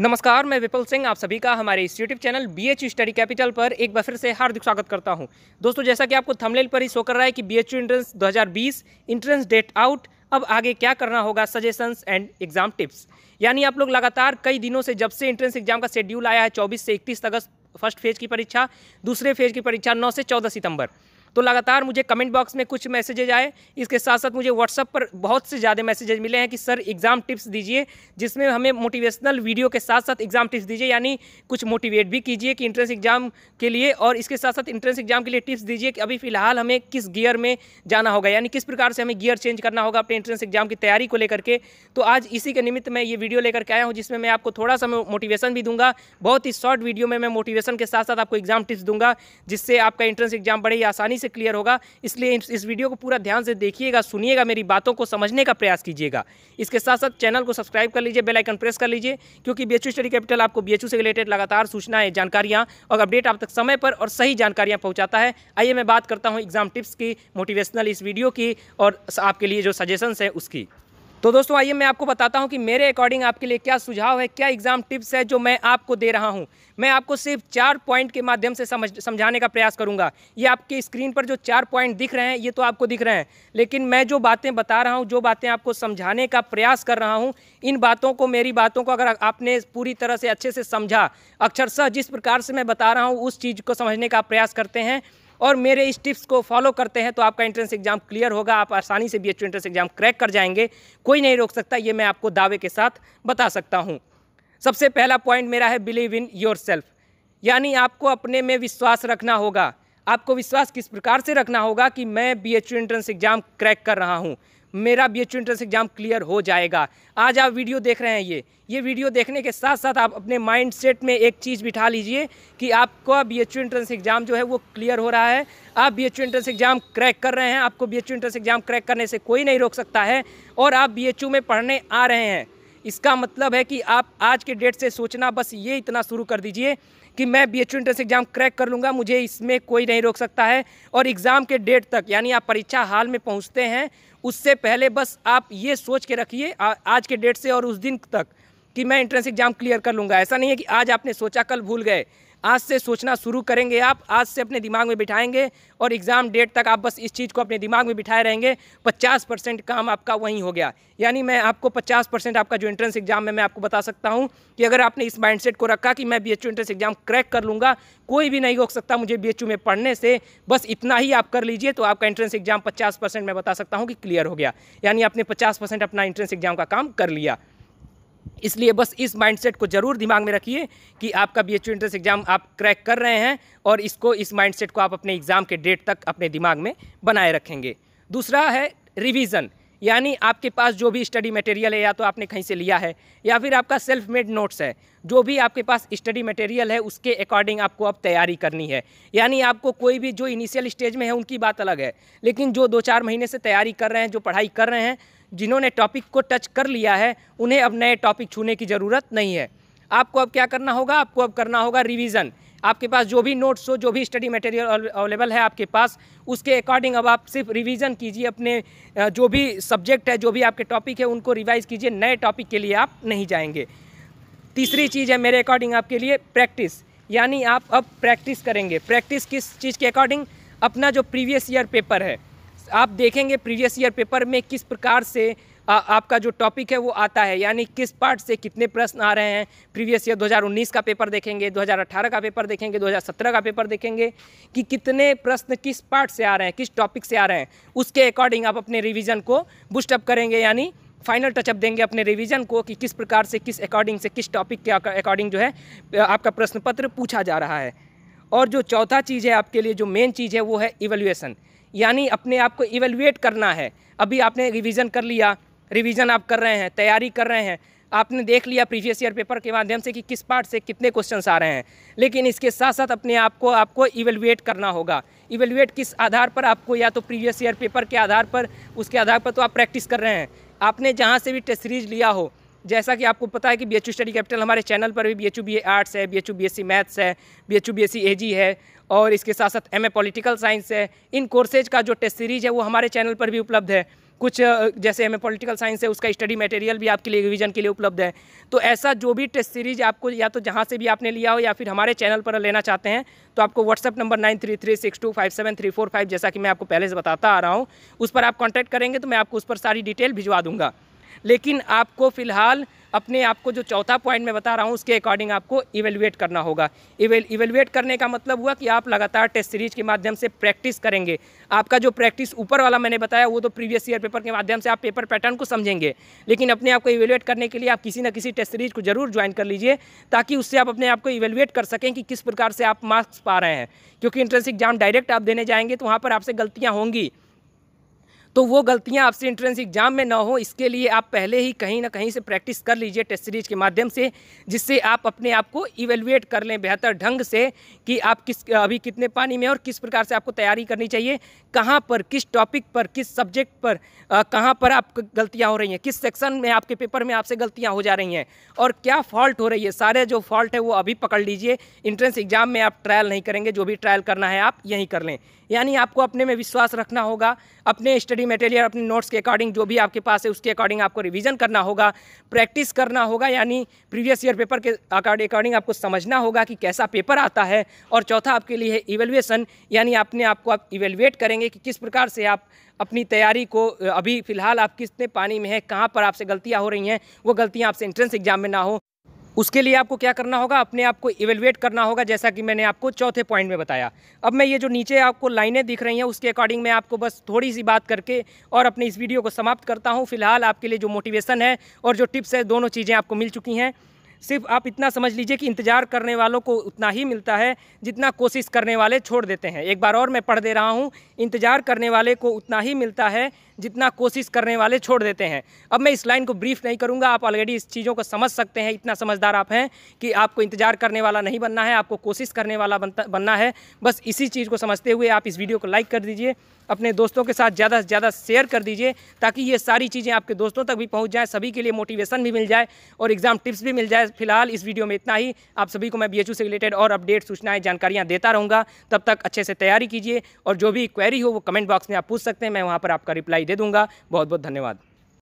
नमस्कार मैं विपुल सिंह आप सभी का हमारे इस YouTube channel B H study capital पर एक बार फिर से हार्दिक स्वागत करता हूं दोस्तों जैसा कि आपको थंबनेल पर ही शो कर रहा है कि B H entrance 2020 entrance date out अब आगे क्या करना होगा सजेशंस एंड एग्जाम टिप्स यानी आप लोग लगातार कई दिनों से जब से इंट्रेंस एग्जाम का शेड्यूल आया है चौबीस से इकतीस अगस्त फर्स्ट फेज की परीक्षा दूसरे फेज की परीक्षा नौ से चौदह सितंबर तो लगातार मुझे कमेंट बॉक्स में कुछ मैसेजेज आए इसके साथ साथ मुझे व्हाट्सअप पर बहुत से ज़्यादा मैसेजेज मिले हैं कि सर एग्ज़ाम टिप्स दीजिए जिसमें हमें मोटिवेशनल वीडियो के साथ साथ एग्ज़ाम टिप्स दीजिए यानी कुछ मोटिवेट भी कीजिए कि इंट्रेंस एग्ज़ाम के लिए और इसके साथ साथ इंट्रेंस एग्ज़ाम के लिए टिप्स दीजिए कि अभी फ़िलहाल हमें किस गियर में जाना होगा यानी किस प्रकार से हमें गियर चेंज करना होगा अपने इंट्रेंस एग्ज़ाम की तैयारी को लेकर के तो आज इसी के निमित्त मैं ये वीडियो लेकर के आया हूँ जिसमें मैं आपको थोड़ा सा मोटिवेशन भी दूंगा बहुत ही शॉर्ट वीडियो में मैं मोटिवेशन के साथ साथ आपको एग्ज़ाम टिप्स दूंगा जिससे आपका इंट्रेंस एग्ज़ाम बड़े ही आसानी से क्लियर होगा इसलिए इस वीडियो को पूरा ध्यान से देखिएगा सुनिएगा मेरी बातों को समझने का प्रयास कीजिएगा इसके साथ साथ चैनल को सब्सक्राइब कर लीजिए बेलाइकन प्रेस कर लीजिए क्योंकि बी स्टडी कैपिटल आपको बी से रिलेटेड लगातार सूचनाएं जानकारियाँ और अपडेट आप तक समय पर और सही जानकारियाँ पहुँचाता है आइए मैं बात करता हूँ एग्जाम टिप्स की मोटिवेशनल इस वीडियो की और आपके लिए जो सजेशन है उसकी तो दोस्तों आइए मैं आपको बताता हूँ कि मेरे अकॉर्डिंग आपके लिए क्या सुझाव है क्या एग्ज़ाम टिप्स है जो मैं आपको दे रहा हूँ मैं आपको सिर्फ चार पॉइंट के माध्यम से समझ समझाने का प्रयास करूँगा ये आपके स्क्रीन पर जो चार पॉइंट दिख रहे हैं ये तो आपको दिख रहे हैं लेकिन मैं जो बातें बता रहा हूँ जो बातें आपको समझाने का प्रयास कर रहा हूँ इन बातों को मेरी बातों को अगर आपने पूरी तरह से अच्छे से समझा अक्षरशः जिस प्रकार से मैं बता रहा हूँ उस चीज़ को समझने का प्रयास करते हैं और मेरे इस टिप्स को फॉलो करते हैं तो आपका एंट्रेंस एग्जाम क्लियर होगा आप आसानी से B H entrance exam crack कर जाएंगे कोई नहीं रोक सकता ये मैं आपको दावे के साथ बता सकता हूँ सबसे पहला पॉइंट मेरा है बिलीव इन योर सेल्फ यानी आपको अपने में विश्वास रखना होगा आपको विश्वास किस प्रकार से रखना होगा कि मैं B H entrance exam crack कर रहा हूँ मेरा B H entrance exam clear हो जाएगा आज आप वीडियो देख रहे हैं ये ये वीडियो देखने के साथ साथ आप अपने माइंड सेट में एक चीज़ बिठा लीजिए कि आपका बी एच एंट्रेंस एग्ज़ाम जो है वो क्लियर हो रहा है आप B H entrance exam crack कर रहे हैं आपको B H entrance exam crack करने से कोई नहीं रोक सकता है और आप बी एच यू में पढ़ने आ रहे हैं इसका मतलब है कि आप आज के डेट से सोचना बस ये इतना शुरू कर दीजिए कि मैं B H U entrance exam crack कर लूँगा मुझे इसमें कोई नहीं रोक सकता है और एग्ज़ाम के डेट तक यानी आप परीक्षा हाल में पहुँचते हैं उससे पहले बस आप ये सोच के रखिए आज के डेट से और उस दिन तक कि मैं इंट्रेंस एग्ज़ाम क्लियर कर लूँगा ऐसा नहीं है कि आज आपने सोचा कल भूल गए आज से सोचना शुरू करेंगे आप आज से अपने दिमाग में बिठाएंगे और एग्ज़ाम डेट तक आप बस इस चीज़ को अपने दिमाग में बिठाए रहेंगे 50 परसेंट काम आपका वहीं हो गया यानी मैं आपको 50 परसेंट आपका जो एंट्रेंस एग्ज़ाम में मैं आपको बता सकता हूँ कि अगर आपने इस माइंडसेट को रखा कि मैं बी एंट्रेंस एग्ज़ाम क्रैक कर लूँगा कोई भी नहीं रोक सकता मुझे बी में पढ़ने से बस इतना ही आप कर लीजिए तो आपका एंट्रेंस एग्ज़ाम पचास मैं बता सकता हूँ कि क्लियर हो गया यानी आपने पचास अपना एंट्रेंस एग्ज़ाम का काम कर लिया इसलिए बस इस माइंडसेट को ज़रूर दिमाग में रखिए कि आपका बी एच एंट्रेंस एग्ज़ाम आप क्रैक कर रहे हैं और इसको इस माइंडसेट को आप अपने एग्ज़ाम के डेट तक अपने दिमाग में बनाए रखेंगे दूसरा है रिवीजन यानी आपके पास जो भी स्टडी मटेरियल है या तो आपने कहीं से लिया है या फिर आपका सेल्फ मेड नोट्स है जो भी आपके पास स्टडी मटेरियल है उसके अकॉर्डिंग आपको अब तैयारी करनी है यानी आपको कोई भी जो इनिशियल स्टेज में है उनकी बात अलग है लेकिन जो दो चार महीने से तैयारी कर रहे हैं जो पढ़ाई कर रहे हैं जिन्होंने टॉपिक को टच कर लिया है उन्हें अब नए टॉपिक छूने की ज़रूरत नहीं है आपको अब क्या करना होगा आपको अब करना होगा रिवीजन आपके पास जो भी नोट्स हो जो भी स्टडी मटेरियल अवेलेबल है आपके पास उसके अकॉर्डिंग अब आप सिर्फ रिवीजन कीजिए अपने जो भी सब्जेक्ट है जो भी आपके टॉपिक है उनको रिवाइज कीजिए नए टॉपिक के लिए आप नहीं जाएंगे तीसरी चीज़ है मेरे अकॉर्डिंग आपके लिए प्रैक्टिस यानी आप अब प्रैक्टिस करेंगे प्रैक्टिस किस चीज़ के अकॉर्डिंग अपना जो प्रीवियस ईयर पेपर है आप देखेंगे प्रीवियस ईयर पेपर में किस प्रकार से आ, आपका जो टॉपिक है वो आता है यानी किस पार्ट से कितने प्रश्न आ रहे हैं प्रीवियस ईयर 2019 का पेपर देखेंगे 2018 का पेपर देखेंगे 2017 का पेपर देखेंगे कि कितने प्रश्न किस पार्ट से आ रहे हैं किस टॉपिक से आ रहे हैं उसके अकॉर्डिंग आप अपने रिविज़न को बुस्टअप करेंगे यानी फाइनल टचअप देंगे अपने रिवीजन को कि किस प्रकार से किस अकॉर्डिंग से किस टॉपिक के अकॉर्डिंग जो है आपका प्रश्न पत्र पूछा जा रहा है और जो चौथा चीज़ है आपके लिए जो मेन चीज़ है वो है इवेल्यूएसन यानी अपने आप को इवेलुएट करना है अभी आपने रिवीजन कर लिया रिवीजन आप कर रहे हैं तैयारी कर रहे हैं आपने देख लिया प्रीवियस ईयर पेपर के माध्यम से कि किस पार्ट से कितने क्वेश्चन आ रहे हैं लेकिन इसके साथ साथ अपने आप को आपको इवेलुएट करना होगा इवेलुएट किस आधार पर आपको या तो प्रीवियस ईयर पेपर के आधार पर उसके आधार पर तो आप प्रैक्टिस कर रहे हैं आपने जहाँ से भी टेस्ट सीरीज लिया हो जैसा कि आपको पता है कि बी एच स्टडी कैपिटल हमारे चैनल पर भी बी एच बी आर्ट्स है B H B S C maths है B H B S C A G है और इसके साथ साथ एम ए पॉलिटिकल साइंस है इन कोर्सेज का जो टेस्ट सीरीज है वो हमारे चैनल पर भी उपलब्ध है कुछ जैसे हमें पॉलिटिकल साइंस है उसका स्टडी मटेरियल भी आपके लिए रिविजन के लिए उपलब्ध है तो ऐसा जो भी टेस्ट सीरीज आपको या तो जहाँ से भी आपने लिया हो या फिर हमारे चैनल पर लेना चाहते हैं तो आपको WhatsApp number nine three three six two five seven three four five जैसा कि मैं आपको पहले से बताता आ रहा हूँ उस पर आप कॉन्टैक्ट करेंगे तो मैं आपको उस पर सारी डिटेल भिजवा दूँगा लेकिन आपको फ़िलहाल अपने आप को जो चौथा पॉइंट मैं बता रहा हूँ उसके अकॉर्डिंग आपको इवेलुएट करना होगा इवेल इवेलुएट करने का मतलब हुआ कि आप लगातार टेस्ट सीरीज के माध्यम से प्रैक्टिस करेंगे आपका जो प्रैक्टिस ऊपर वाला मैंने बताया वो तो प्रीवियस ईयर पेपर के माध्यम से आप पेपर पैटर्न को समझेंगे लेकिन अपने आप को इवेलुएट करने के लिए आप किसी न किसी टेस्ट सीरीज को जरूर ज्वाइन कर लीजिए ताकि उससे आप अपने आप को इवेलुएट कर सकें कि किस प्रकार से आप मार्क्स पा रहे हैं क्योंकि इंट्रेंस एग्जाम डायरेक्ट आप देने जाएंगे तो वहाँ पर आपसे गलतियाँ होंगी तो वो गलतियाँ आपसे इंट्रेंस एग्ज़ाम में ना हो इसके लिए आप पहले ही कहीं ना कहीं से प्रैक्टिस कर लीजिए टेस्ट सीरीज के माध्यम से जिससे आप अपने आप को इवेलुएट कर लें बेहतर ढंग से कि आप किस अभी कितने पानी में और किस प्रकार से आपको तैयारी करनी चाहिए कहाँ पर किस टॉपिक पर किस सब्जेक्ट पर कहाँ पर आप गलतियाँ हो रही हैं किस सेक्शन में आपके पेपर में आपसे गलतियाँ हो जा रही हैं और क्या फॉल्ट हो रही है सारे जो फॉल्ट है वो अभी पकड़ लीजिए इंट्रेंस एग्ज़ाम में आप ट्रायल नहीं करेंगे जो भी ट्रायल करना है आप यहीं कर लें यानी आपको अपने में विश्वास रखना होगा अपने स्टडी मटेरियल अपने नोट्स के अकॉर्डिंग जो भी आपके पास है उसके अकॉर्डिंग आपको रिवीजन करना होगा प्रैक्टिस करना होगा यानी प्रीवियस ईयर पेपर के अकॉर्डिंग आपको समझना होगा कि कैसा पेपर आता है और चौथा आपके लिए है इवेल्युएसन यानी अपने आपको आप इवेलुएट करेंगे कि किस प्रकार से आप अपनी तैयारी को अभी फ़िलहाल आप कितने पानी में है कहाँ पर आपसे गलतियाँ हो रही हैं वो गलतियाँ आपसे एंट्रेंस एग्जाम में ना हो उसके लिए आपको क्या करना होगा अपने आप को इवेलुएट करना होगा जैसा कि मैंने आपको चौथे पॉइंट में बताया अब मैं ये जो नीचे आपको लाइनें दिख रही हैं उसके अकॉर्डिंग मैं आपको बस थोड़ी सी बात करके और अपने इस वीडियो को समाप्त करता हूँ फिलहाल आपके लिए जो मोटिवेशन है और जो टिप्स है दोनों चीज़ें आपको मिल चुकी हैं सिर्फ आप इतना समझ लीजिए कि इंतज़ार करने वालों को उतना ही मिलता है जितना कोशिश करने वाले छोड़ देते हैं एक बार और मैं पढ़ दे रहा हूँ इंतज़ार करने वाले को उतना ही मिलता है जितना कोशिश करने वाले छोड़ देते हैं अब मैं इस लाइन को ब्रीफ नहीं करूँगा आप ऑलरेडी इस चीज़ों को समझ सकते हैं इतना समझदार आप हैं कि आपको इंतजार करने वाला नहीं बनना है आपको कोशिश करने वाला बनना है बस इसी चीज़ को समझते हुए आप इस वीडियो को लाइक कर दीजिए अपने दोस्तों के साथ ज़्यादा से ज़्यादा शेयर कर दीजिए ताकि ये सारी चीज़ें आपके दोस्तों तक भी पहुँच जाएँ सभी के लिए मोटिवेशन भी मिल जाए और एग्ज़ाम टिप्स भी मिल जाए फिलहाल इस वीडियो में इतना ही आप सभी को मैं बी से रिलेटेड और अपडेट सूचनाएँ जानकारियाँ देता रहूँगा तब तक अच्छे से तैयारी कीजिए और जो भी क्वेरी हो वो कमेंट बॉक्स में आप पूछ सकते हैं मैं वहाँ पर आपका रिप्लाई दे दूंगा बहुत बहुत धन्यवाद